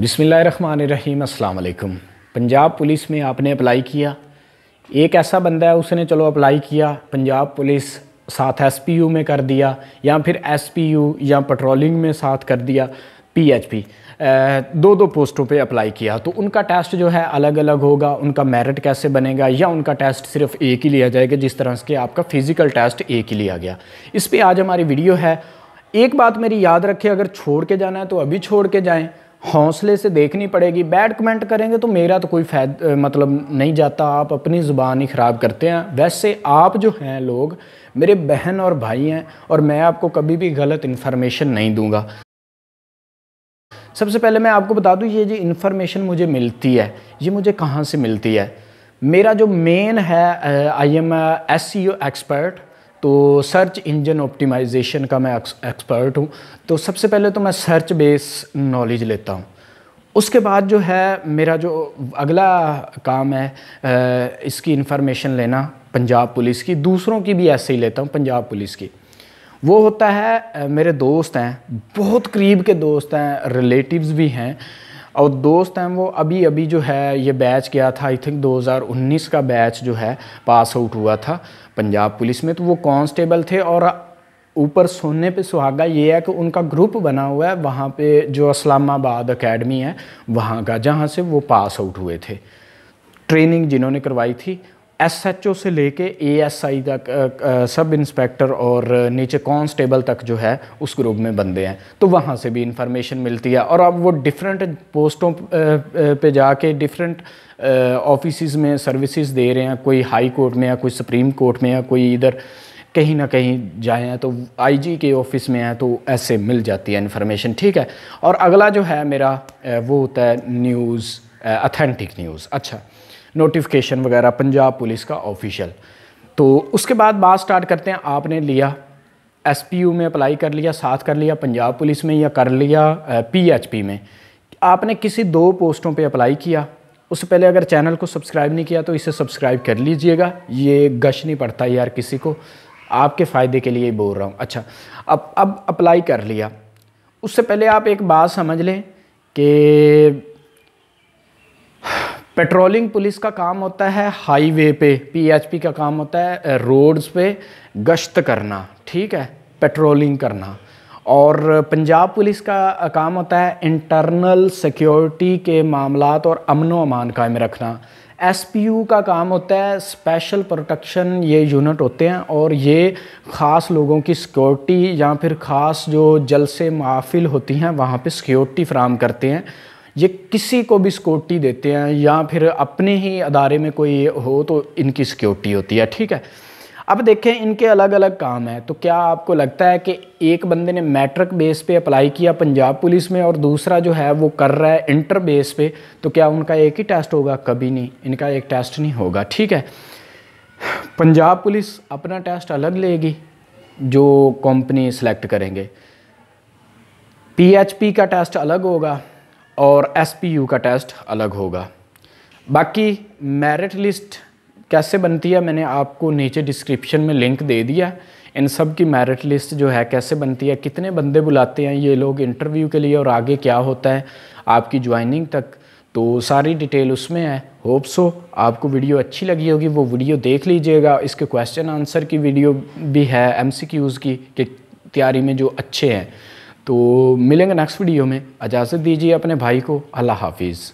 अस्सलाम अल्लाम पंजाब पुलिस में आपने अप्लाई किया एक ऐसा बंदा है उसने चलो अप्लाई किया पंजाब पुलिस साथ एसपीयू में कर दिया या फिर एसपीयू या पेट्रोलिंग में साथ कर दिया पीएचपी दो दो पोस्टों पे अप्लाई किया तो उनका टेस्ट जो है अलग अलग होगा उनका मेरिट कैसे बनेगा या उनका टेस्ट सिर्फ एक ही लिया जाएगा जिस तरह से आपका फ़िज़िकल टेस्ट एक ही लिया गया इस पर आज हमारी वीडियो है एक बात मेरी याद रखें अगर छोड़ के जाना है तो अभी छोड़ के जाएँ हौसले से देखनी पड़ेगी बैड कमेंट करेंगे तो मेरा तो कोई फायद मतलब नहीं जाता आप अपनी ज़ुबान ही ख़राब करते हैं वैसे आप जो हैं लोग मेरे बहन और भाई हैं और मैं आपको कभी भी गलत इन्फॉर्मेशन नहीं दूंगा सबसे पहले मैं आपको बता दूं ये जो इन्फॉर्मेशन मुझे मिलती है ये मुझे कहाँ से मिलती है मेरा जो मेन है I am S C expert तो सर्च इंजन ऑप्टिमाइजेशन का मैं एक्सपर्ट हूँ तो सबसे पहले तो मैं सर्च बेस नॉलेज लेता हूँ उसके बाद जो है मेरा जो अगला काम है इसकी इन्फॉर्मेशन लेना पंजाब पुलिस की दूसरों की भी ऐसे ही लेता हूँ पंजाब पुलिस की वो होता है मेरे दोस्त हैं बहुत करीब के दोस्त हैं रिलेटिव्स भी हैं और दोस्त हैं वो अभी अभी जो है ये बैच गया था आई थिंक 2019 का बैच जो है पास आउट हुआ था पंजाब पुलिस में तो वो कांस्टेबल थे और ऊपर सोने पे सुहागा ये है कि उनका ग्रुप बना हुआ है वहाँ पे जो इस्लामाबाद अकेडमी है वहाँ का जहाँ से वो पास आउट हुए थे ट्रेनिंग जिन्होंने करवाई थी एसएचओ से लेके एएसआई तक आई तक सब इंस्पेक्टर और नीचे कॉन्स्टेबल तक जो है उस ग्रुप में बंदे हैं तो वहाँ से भी इंफॉर्मेशन मिलती है और अब वो डिफरेंट पोस्टों पे जाके डिफरेंट ऑफिस में सर्विसेज दे रहे हैं कोई हाई कोर्ट में या कोई सुप्रीम कोर्ट में या कोई इधर कहीं ना कहीं जाए हैं तो आईजी के ऑफिस में हैं तो ऐसे मिल जाती है इन्फॉर्मेशन ठीक है और अगला जो है मेरा वो होता है न्यूज़ अथेंटिक न्यूज़ अच्छा नोटिफिकेशन वगैरह पंजाब पुलिस का ऑफिशियल तो उसके बाद बात स्टार्ट करते हैं आपने लिया एस में अप्लाई कर लिया साथ कर लिया पंजाब पुलिस में या कर लिया पी में आपने किसी दो पोस्टों पे अप्लाई किया उससे पहले अगर चैनल को सब्सक्राइब नहीं किया तो इसे सब्सक्राइब कर लीजिएगा ये गश नहीं पड़ता यार किसी को आपके फ़ायदे के लिए ही बोल रहा हूँ अच्छा अब अब अप्लाई कर लिया उससे पहले आप एक बात समझ लें कि पेट्रोलिंग पुलिस का काम होता है हाईवे पे पीएचपी का काम होता है रोड्स पे गश्त करना ठीक है पेट्रोलिंग करना और पंजाब पुलिस का काम होता है इंटरनल सिक्योरिटी के मामला और अमन अमान कायम रखना एसपीयू का काम होता है स्पेशल प्रोटेक्शन ये यूनिट होते हैं और ये ख़ास लोगों की सिक्योरिटी या फिर ख़ास जो जलसे माफिल होती हैं वहाँ पे सिक्योरिटी फ्राहम करते हैं ये किसी को भी सिक्योरिटी देते हैं या फिर अपने ही अदारे में कोई हो तो इनकी सिक्योरिटी होती है ठीक है अब देखें इनके अलग अलग काम हैं तो क्या आपको लगता है कि एक बंदे ने मैट्रिक बेस पे अप्लाई किया पंजाब पुलिस में और दूसरा जो है वो कर रहा है इंटर बेस पे तो क्या उनका एक ही टेस्ट होगा कभी नहीं इनका एक टेस्ट नहीं होगा ठीक है पंजाब पुलिस अपना टेस्ट अलग लेगी जो कंपनी सेलेक्ट करेंगे पीएचपी का टेस्ट अलग होगा और एसपीयू का टेस्ट अलग होगा बाकी मेरिट लिस्ट कैसे बनती है मैंने आपको नीचे डिस्क्रिप्शन में लिंक दे दिया इन सब की मेरिट लिस्ट जो है कैसे बनती है कितने बंदे बुलाते हैं ये लोग इंटरव्यू के लिए और आगे क्या होता है आपकी ज्वाइनिंग तक तो सारी डिटेल उसमें है होप सो आपको वीडियो अच्छी लगी होगी वो वीडियो देख लीजिएगा इसके क्वेश्चन आंसर की वीडियो भी है एमसीक्यूज़ की तैयारी में जो अच्छे हैं तो मिलेंगे नेक्स्ट वीडियो में इजाज़त दीजिए अपने भाई को अल्लाह हाफिज़